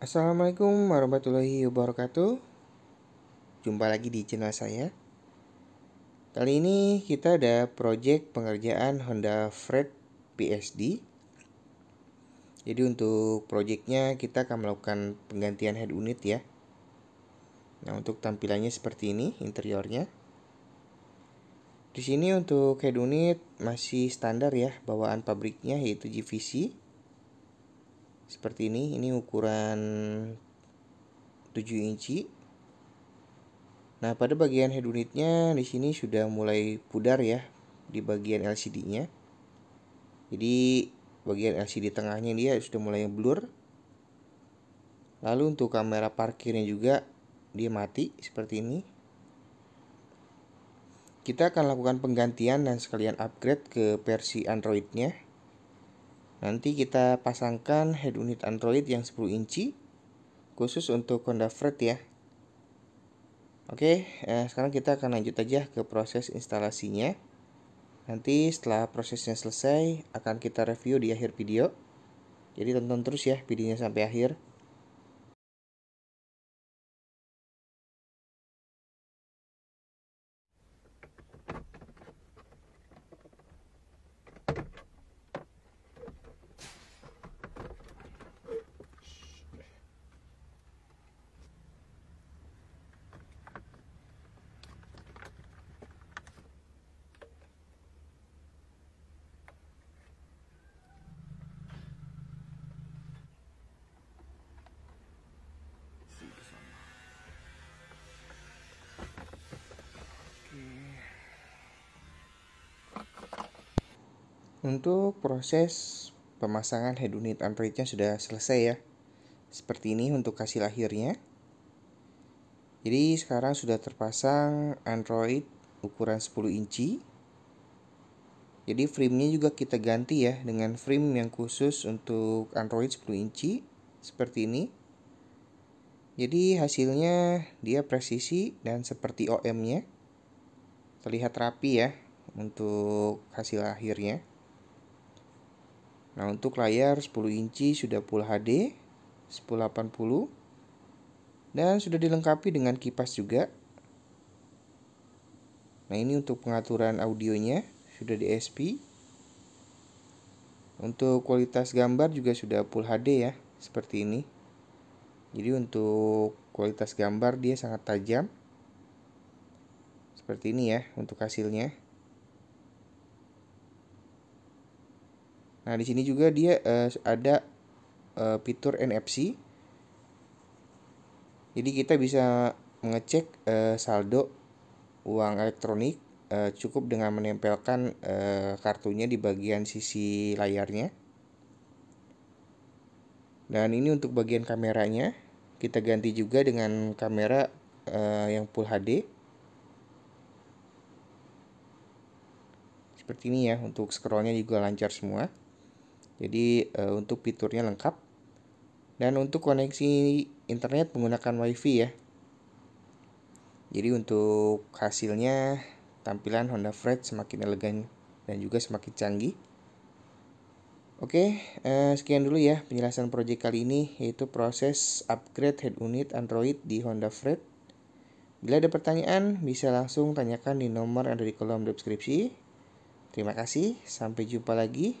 Assalamualaikum warahmatullahi wabarakatuh. Jumpa lagi di channel saya. Kali ini kita ada project pengerjaan Honda Freight PSD. Jadi untuk projectnya kita akan melakukan penggantian head unit ya. Nah, untuk tampilannya seperti ini interiornya. Di sini untuk head unit masih standar ya bawaan pabriknya yaitu GVC seperti ini ini ukuran 7 inci nah pada bagian head unitnya di sini sudah mulai pudar ya di bagian LCD nya jadi bagian LCD tengahnya dia sudah mulai blur lalu untuk kamera parkirnya juga dia mati seperti ini kita akan lakukan penggantian dan sekalian upgrade ke versi Android-nya Nanti kita pasangkan head unit Android yang 10 inci khusus untuk Honda Freight ya. Oke, eh, sekarang kita akan lanjut aja ke proses instalasinya. Nanti setelah prosesnya selesai akan kita review di akhir video. Jadi tonton terus ya videonya sampai akhir. Untuk proses pemasangan head unit Androidnya sudah selesai ya. Seperti ini untuk hasil akhirnya. Jadi sekarang sudah terpasang Android ukuran 10 inci. Jadi frame-nya juga kita ganti ya dengan frame yang khusus untuk Android 10 inci seperti ini. Jadi hasilnya dia presisi dan seperti OM-nya. Terlihat rapi ya untuk hasil akhirnya. Nah, untuk layar 10 inci sudah Full HD 1080 dan sudah dilengkapi dengan kipas juga. Nah, ini untuk pengaturan audionya sudah di SP. Untuk kualitas gambar juga sudah Full HD ya, seperti ini. Jadi untuk kualitas gambar dia sangat tajam. Seperti ini ya untuk hasilnya. Nah, di sini juga dia uh, ada uh, fitur NFC. Jadi kita bisa mengecek uh, eh, saldo uang elektronik uh, cukup dengan menempelkan uh, kartunya di bagian sisi layarnya. Dan ini untuk bagian kameranya, kita ganti juga dengan kamera uh, yang full HD. Seperti ini ya, untuk scrollnya juga lancar semua. Jadi e, untuk fiturnya lengkap. Dan untuk koneksi internet menggunakan WiFi ya. Jadi untuk hasilnya tampilan Honda Freed semakin elegan dan juga semakin canggih. Oke, eh, sekian dulu ya penjelasan proyek kali ini yaitu proses upgrade head unit Android di Honda Freed. Bila ada pertanyaan, bisa langsung tanyakan di nomor yang ada di kolom deskripsi. Terima kasih, sampai jumpa lagi.